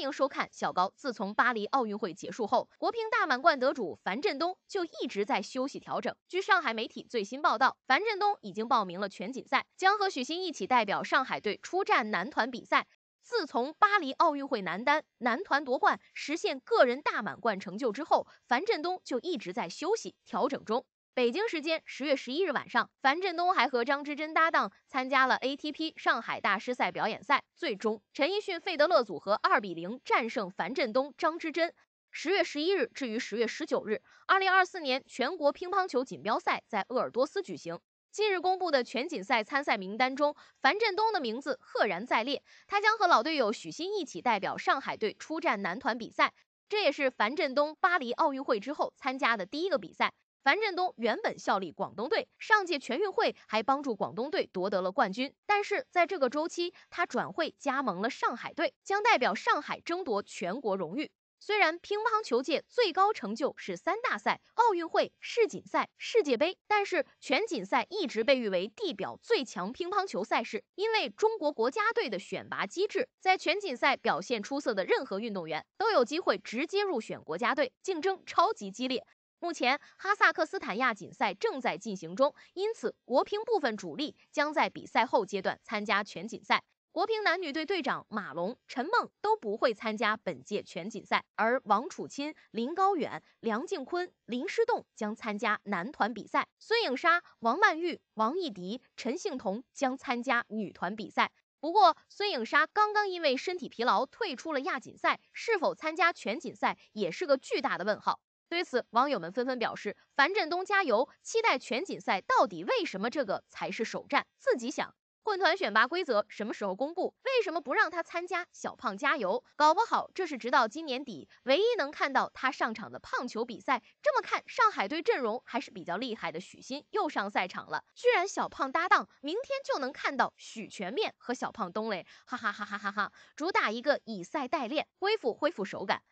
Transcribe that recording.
欢迎收看小高。自从巴黎奥运会结束后，国乒大满贯得主樊振东就一直在休息调整。据上海媒体最新报道，樊振东已经报名了全锦赛，将和许昕一起代表上海队出战男团比赛。自从巴黎奥运会男单、男团夺冠，实现个人大满贯成就之后，樊振东就一直在休息调整中。北京时间十月十一日晚上，樊振东还和张之臻搭档参加了 ATP 上海大师赛表演赛，最终陈奕迅、费德勒组合二比零战胜樊振东、张之臻。十月十一日至于十月十九日，二零二四年全国乒乓球锦标赛在鄂尔多斯举行。近日公布的全锦赛参赛名单中，樊振东的名字赫然在列，他将和老队友许昕一起代表上海队出战男团比赛，这也是樊振东巴黎奥运会之后参加的第一个比赛。樊振东原本效力广东队，上届全运会还帮助广东队夺得了冠军。但是在这个周期，他转会加盟了上海队，将代表上海争夺全国荣誉。虽然乒乓球界最高成就是三大赛、奥运会、世锦赛、世界杯，但是全锦赛一直被誉为地表最强乒乓球赛事。因为中国国家队的选拔机制，在全锦赛表现出色的任何运动员都有机会直接入选国家队，竞争超级激烈。目前哈萨克斯坦亚锦赛正在进行中，因此国乒部分主力将在比赛后阶段参加全锦赛。国乒男女队队长马龙、陈梦都不会参加本届全锦赛，而王楚钦、林高远、梁靖昆、林诗栋将参加男团比赛，孙颖莎、王曼玉、王艺迪、陈幸同将参加女团比赛。不过，孙颖莎刚刚因为身体疲劳退出了亚锦赛，是否参加全锦赛也是个巨大的问号。对此，网友们纷纷表示：“樊振东加油，期待全锦赛到底为什么这个才是首战？自己想混团选拔规则什么时候公布？为什么不让他参加？小胖加油，搞不好这是直到今年底唯一能看到他上场的胖球比赛。这么看，上海队阵容还是比较厉害的。许昕又上赛场了，居然小胖搭档，明天就能看到许全面和小胖东雷，哈哈哈哈哈！主打一个以赛代练，恢复恢复手感。”